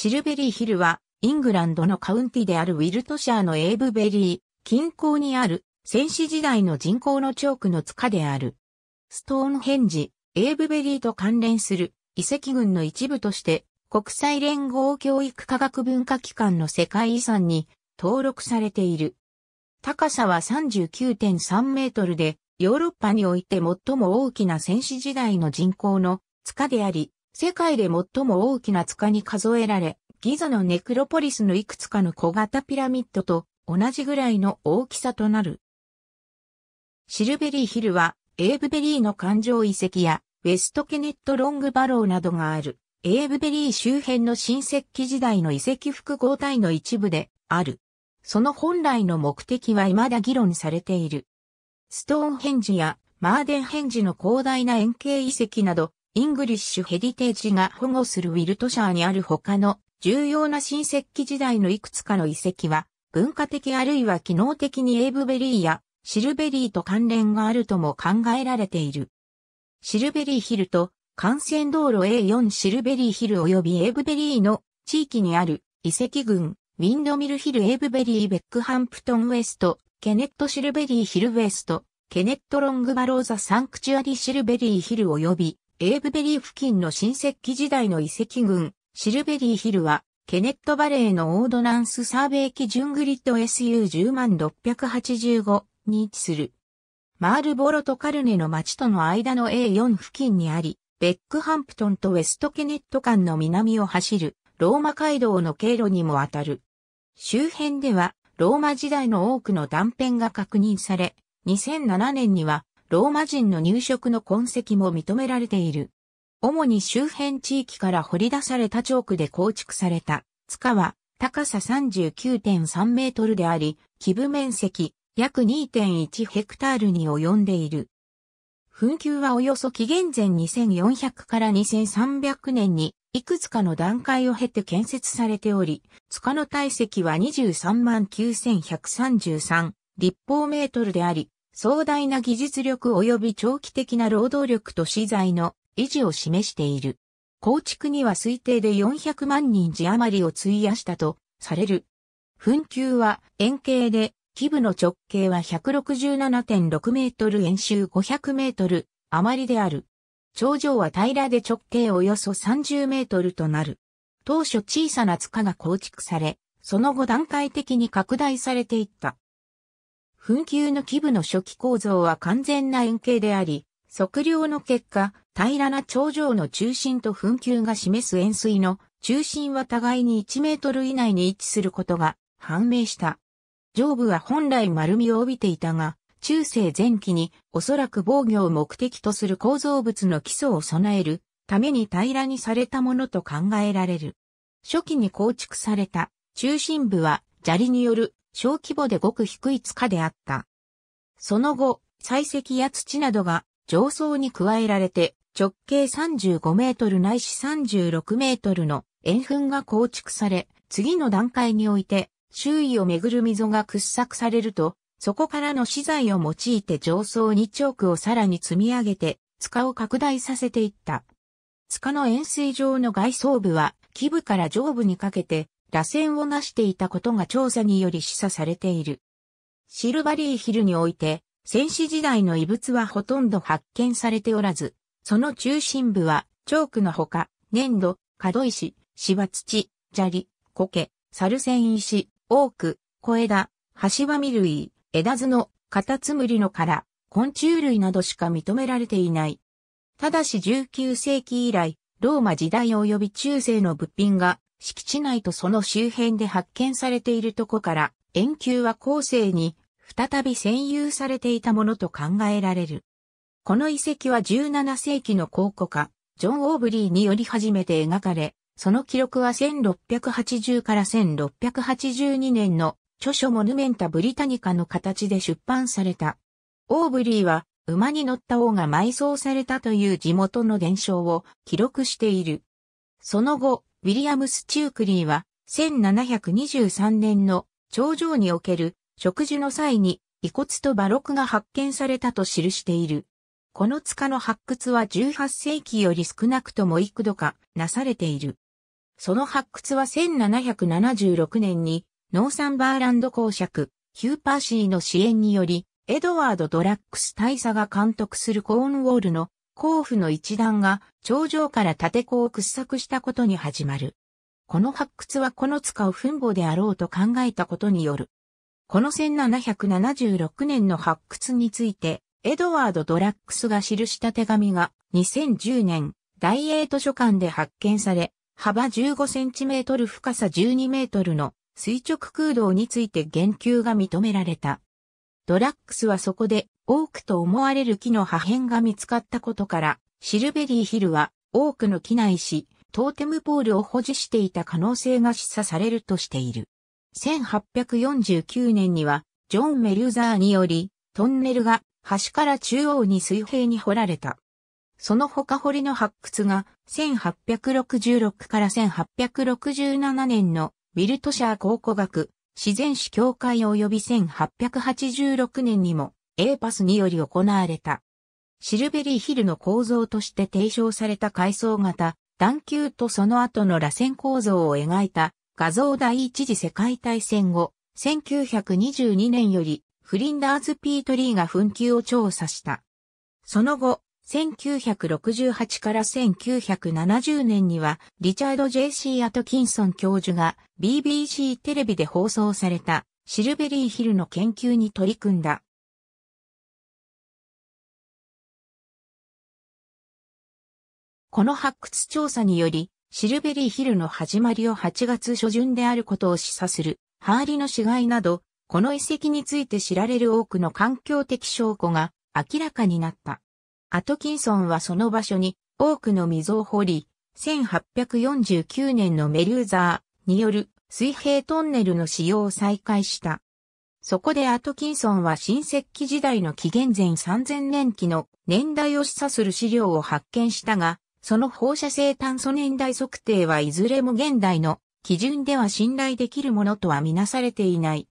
シルベリーヒルは、イングランドのカウンティであるウィルトシャーのエーブベリー、近郊にある、先史時代の人工のチョークの塚である。ストーンヘンジ、エーブベリーと関連する遺跡群の一部として、国際連合教育科学文化機関の世界遺産に登録されている。高さは39.3メートルで、ヨーロッパにおいて最も大きな戦士時代の人口の塚であり、世界で最も大きな塚に数えられ、ギザのネクロポリスのいくつかの小型ピラミッドと同じぐらいの大きさとなる。シルベリーヒルは、エーブベリーの環状遺跡や、ウェストケネット・ロング・バローなどがある、エーブベリー周辺の新石器時代の遺跡複合体の一部である。その本来の目的は未だ議論されている。ストーンヘンジやマーデンヘンジの広大な円形遺跡など、イングリッシュヘリテージが保護するウィルトシャーにある他の重要な新石器時代のいくつかの遺跡は、文化的あるいは機能的にエイブベリーやシルベリーと関連があるとも考えられている。シルベリーヒルと幹線道路 A4 シルベリーヒル及びエイブベリーの地域にある遺跡群、ウィンドミルヒルエイブベリーベックハンプトンウエスト、ケネットシルベリーヒルウエスト、ケネットロングバローザサンクチュアリシルベリーヒル及びエーブベリー付近の新石器時代の遺跡群、シルベリーヒルは、ケネットバレーのオードナンスサーベイ基ングリッド SU10685 に位置する。マールボロとカルネの町との間の A4 付近にあり、ベックハンプトンとウェストケネット間の南を走るローマ街道の経路にもあたる。周辺ではローマ時代の多くの断片が確認され、2007年にはローマ人の入植の痕跡も認められている。主に周辺地域から掘り出されたチョークで構築された塚は高さ39.3メートルであり、基部面積約2.1ヘクタールに及んでいる。墳丘はおよそ紀元前2400から2300年にいくつかの段階を経て建設されており、塚の体積は23万9133立方メートルであり、壮大な技術力及び長期的な労働力と資材の維持を示している。構築には推定で400万人時余りを費やしたとされる。墳丘は円形で、基部の直径は167.6メートル円周500メートル余りである。頂上は平らで直径およそ30メートルとなる。当初小さな塚が構築され、その後段階的に拡大されていった。紛糾の基部の初期構造は完全な円形であり、測量の結果、平らな頂上の中心と紛糾が示す円錐の中心は互いに1メートル以内に位置することが判明した。上部は本来丸みを帯びていたが、中世前期におそらく防御を目的とする構造物の基礎を備えるために平らにされたものと考えられる。初期に構築された中心部は砂利による小規模でごく低い塚であった。その後、採石や土などが上層に加えられて直径35メートルないし36メートルの円墳が構築され、次の段階において周囲をめぐる溝が掘削されると、そこからの資材を用いて上層にチョークをさらに積み上げて、塚を拡大させていった。塚の円錐状の外装部は、基部から上部にかけて、螺旋を成していたことが調査により示唆されている。シルバリーヒルにおいて、戦死時代の遺物はほとんど発見されておらず、その中心部は、チョークのほか、粘土、角石、芝土、砂利、苔、猿線石、オーク、小枝、橋み類、枝図の、カタツムリの殻、昆虫類などしか認められていない。ただし19世紀以来、ローマ時代及び中世の物品が敷地内とその周辺で発見されているとこから、円球は後世に再び占有されていたものと考えられる。この遺跡は17世紀の考古家、ジョン・オーブリーにより初めて描かれ、その記録は1680から1682年の著書モヌメンタ・ブリタニカの形で出版された。オーブリーは馬に乗った王が埋葬されたという地元の伝承を記録している。その後、ウィリアムス・チュークリーは、1723年の頂上における植樹の際に遺骨と馬録が発見されたと記している。この塚の発掘は18世紀より少なくとも幾度かなされている。その発掘は1776年にノーサンバーランド公爵、ヒューパーシーの支援により、エドワード・ドラックス大佐が監督するコーンウォールの甲府の一団が頂上から縦甲を掘削したことに始まる。この発掘はこの塚を墳墓であろうと考えたことによる。この1776年の発掘について、エドワード・ドラックスが記した手紙が2010年、大英図書館で発見され、幅15センチメートル深さ12メートルの垂直空洞について言及が認められた。ドラックスはそこで多くと思われる木の破片が見つかったことから、シルベリーヒルは多くの木内し、トーテムポールを保持していた可能性が示唆されるとしている。1849年には、ジョン・メルザーにより、トンネルが端から中央に水平に掘られた。その他掘りの発掘が1866から1867年のウィルトシャー考古学自然史協会及び1886年にも A パスにより行われた。シルベリーヒルの構造として提唱された階層型、段球とその後の螺旋構造を描いた画像第一次世界大戦後、1922年よりフリンダーズ・ピートリーが紛糾を調査した。その後、1968から1970年には、リチャード・ J.C. アトキンソン教授が BBC テレビで放送されたシルベリーヒルの研究に取り組んだ。この発掘調査により、シルベリーヒルの始まりを8月初旬であることを示唆する、ハーリの死骸など、この遺跡について知られる多くの環境的証拠が明らかになった。アトキンソンはその場所に多くの溝を掘り、1849年のメリューザーによる水平トンネルの使用を再開した。そこでアトキンソンは新石器時代の紀元前3000年期の年代を示唆する資料を発見したが、その放射性炭素年代測定はいずれも現代の基準では信頼できるものとはみなされていない。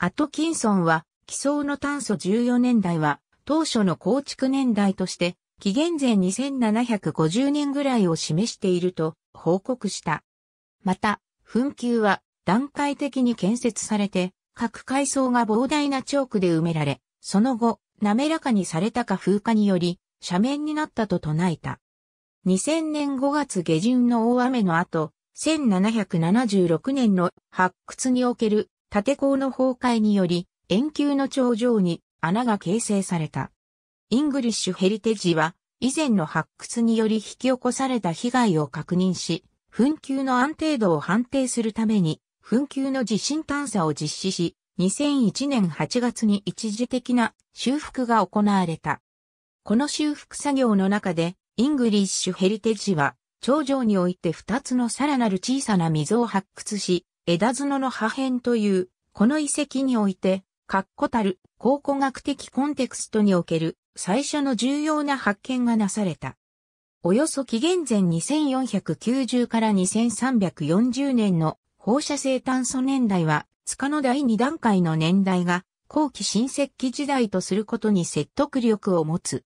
アトキンソンは、基層の炭素14年代は、当初の構築年代として、紀元前2750年ぐらいを示していると報告した。また、紛糾は段階的に建設されて、各階層が膨大なチョークで埋められ、その後、滑らかにされたか風化により、斜面になったと唱えた。2000年5月下旬の大雨の後、1776年の発掘における縦坑の崩壊により、円球の頂上に穴が形成された。イングリッシュヘリテジは、以前の発掘により引き起こされた被害を確認し、噴球の安定度を判定するために、噴球の地震探査を実施し、2001年8月に一時的な修復が行われた。この修復作業の中で、イングリッシュヘリテージは、頂上において二つのさらなる小さな溝を発掘し、枝角の破片という、この遺跡において、確固たる考古学的コンテクストにおける最初の重要な発見がなされた。およそ紀元前2490から2340年の放射性炭素年代は、塚の第2段階の年代が後期新石器時代とすることに説得力を持つ。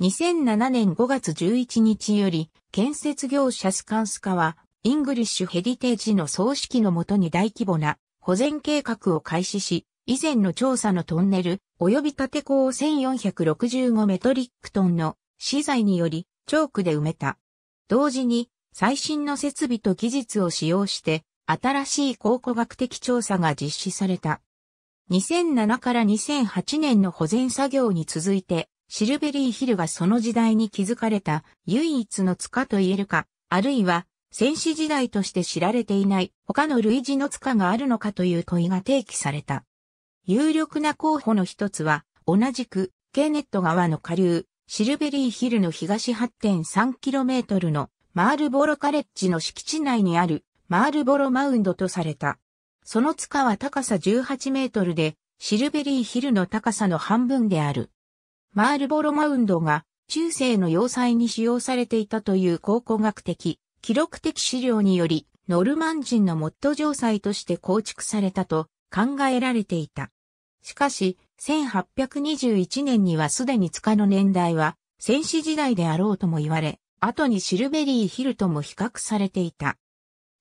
2007年5月11日より、建設業者スカンスカは、イングリッシュヘリテージの葬式のもとに大規模な保全計画を開始し、以前の調査のトンネル、及び縦てを1465メトリックトンの資材により、チョークで埋めた。同時に、最新の設備と技術を使用して、新しい考古学的調査が実施された。2007から2008年の保全作業に続いて、シルベリーヒルがその時代に築かれた唯一の塚と言えるか、あるいは戦死時代として知られていない他の類似の塚があるのかという問いが提起された。有力な候補の一つは、同じくケーネット川の下流、シルベリーヒルの東 8.3km のマールボロカレッジの敷地内にあるマールボロマウンドとされた。その塚は高さ18メートルで、シルベリーヒルの高さの半分である。マールボロマウンドが中世の要塞に使用されていたという考古学的、記録的資料により、ノルマン人のモット城塞として構築されたと考えられていた。しかし、1821年にはすでに塚の年代は、戦死時代であろうとも言われ、後にシルベリー・ヒルとも比較されていた。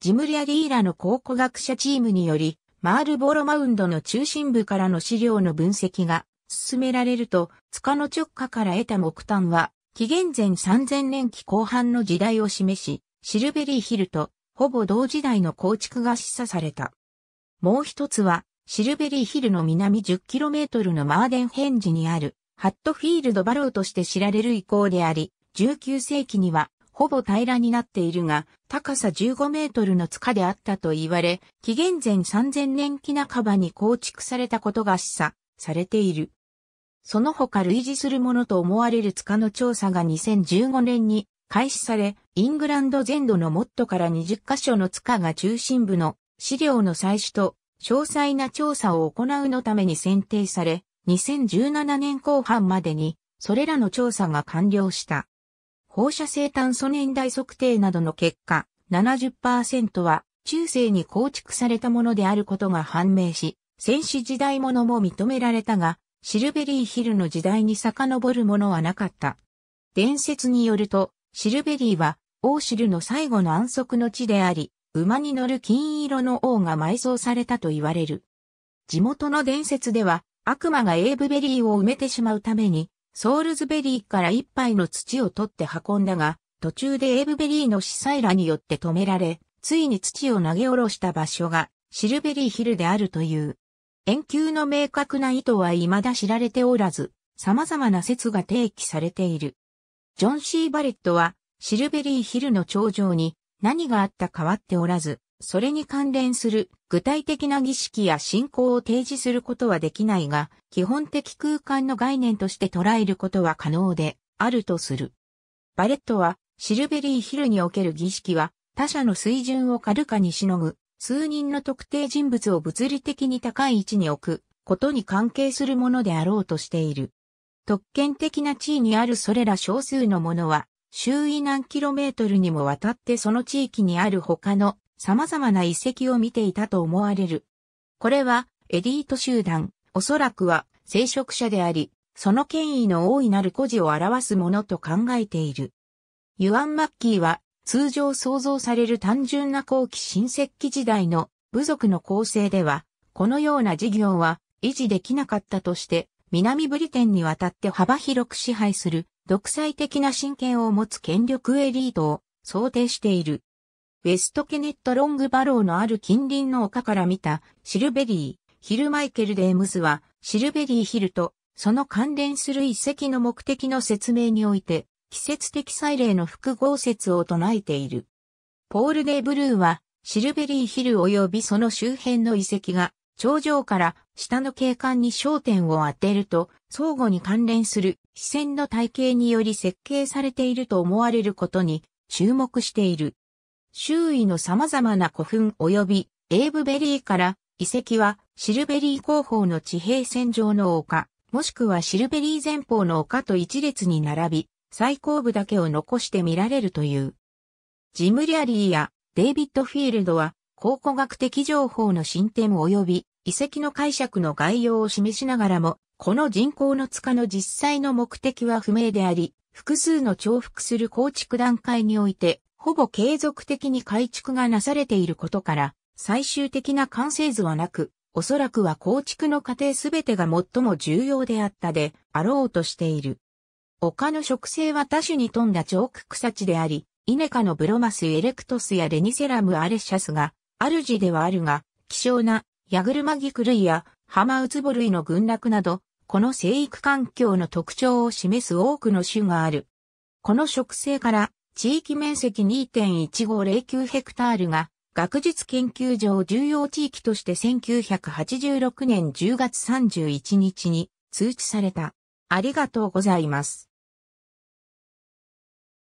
ジムリアディーラの考古学者チームにより、マールボロマウンドの中心部からの資料の分析が進められると、塚の直下から得た木炭は、紀元前3000年期後半の時代を示し、シルベリーヒルとほぼ同時代の構築が示唆された。もう一つは、シルベリーヒルの南 10km のマーデンヘンジにある、ハットフィールドバローとして知られる遺構であり、19世紀には、ほぼ平らになっているが、高さ15メートルの塚であったと言われ、紀元前3000年期半ばに構築されたことが示唆されている。その他類似するものと思われる塚の調査が2015年に開始され、イングランド全土のモットから20カ所の塚が中心部の資料の採取と詳細な調査を行うのために選定され、2017年後半までにそれらの調査が完了した。放射性炭素年代測定などの結果、70%は中世に構築されたものであることが判明し、戦死時代ものも認められたが、シルベリーヒルの時代に遡るものはなかった。伝説によると、シルベリーは、王シルの最後の安息の地であり、馬に乗る金色の王が埋葬されたと言われる。地元の伝説では、悪魔がエーブベリーを埋めてしまうために、ソールズベリーから一杯の土を取って運んだが、途中でエーブベリーの司祭らによって止められ、ついに土を投げ下ろした場所がシルベリーヒルであるという。円球の明確な意図は未だ知られておらず、様々な説が提起されている。ジョン・シー・バレットは、シルベリーヒルの頂上に何があったかわっておらず、それに関連する具体的な儀式や信仰を提示することはできないが、基本的空間の概念として捉えることは可能であるとする。バレットは、シルベリーヒルにおける儀式は、他者の水準を軽かにしのぐ数人の特定人物を物理的に高い位置に置くことに関係するものであろうとしている。特権的な地位にあるそれら少数のものは、周囲何キロメートルにもわたってその地域にある他の様々な遺跡を見ていたと思われる。これはエリート集団、おそらくは聖職者であり、その権威の大いなる孤児を表すものと考えている。ユアン・マッキーは通常想像される単純な後期新石器時代の部族の構成では、このような事業は維持できなかったとして、南ブリテンにわたって幅広く支配する独裁的な神権を持つ権力エリートを想定している。ウェストケネット・ロング・バローのある近隣の丘から見たシルベリー、ヒル・マイケル・デームズはシルベリー・ヒルとその関連する遺跡の目的の説明において季節的祭礼の複合説を唱えている。ポール・デ・ブルーは、シルベリーヒル及びその周辺の遺跡が、頂上から下の景観に焦点を当てると、相互に関連する視線の体系により設計されていると思われることに注目している。周囲の様々な古墳及びエーブベリーから遺跡はシルベリー後方の地平線上の丘、もしくはシルベリー前方の丘と一列に並び、最後部だけを残して見られるという。ジム・リャリーやデイビッド・フィールドは考古学的情報の進展及び遺跡の解釈の概要を示しながらも、この人工の塚の実際の目的は不明であり、複数の重複する構築段階において、ほぼ継続的に改築がなされていることから、最終的な完成図はなく、おそらくは構築の過程すべてが最も重要であったで、あろうとしている。丘の植生は多種に富んだチョーク草地であり、イネ科のブロマスエレクトスやレニセラムアレシャスが、主ではあるが、希少なヤグルマギク類やハマウツボ類の群落など、この生育環境の特徴を示す多くの種がある。この植生から地域面積2.1509ヘクタールが学術研究上重要地域として1986年10月31日に通知された。ありがとうございます。